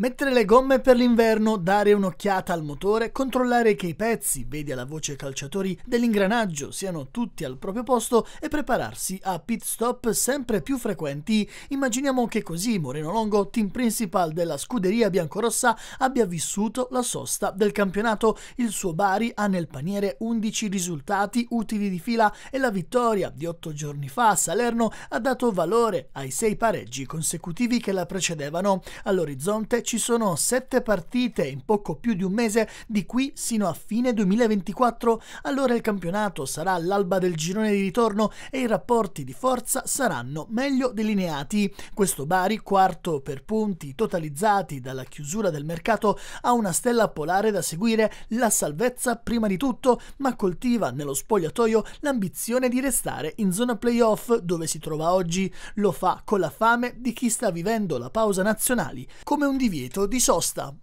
Mettere le gomme per l'inverno, dare un'occhiata al motore, controllare che i pezzi, vedi alla voce calciatori, dell'ingranaggio siano tutti al proprio posto e prepararsi a pit stop sempre più frequenti. Immaginiamo che così Moreno Longo, team principal della scuderia biancorossa, abbia vissuto la sosta del campionato. Il suo Bari ha nel paniere 11 risultati utili di fila e la vittoria di 8 giorni fa a Salerno ha dato valore ai 6 pareggi consecutivi che la precedevano. All'orizzonte ci sono sette partite in poco più di un mese di qui sino a fine 2024, allora il campionato sarà l'alba del girone di ritorno e i rapporti di forza saranno meglio delineati. Questo Bari, quarto per punti totalizzati dalla chiusura del mercato, ha una stella polare da seguire, la salvezza prima di tutto, ma coltiva nello spogliatoio l'ambizione di restare in zona playoff dove si trova oggi. Lo fa con la fame di chi sta vivendo la pausa nazionali come un divino divieto di sosta.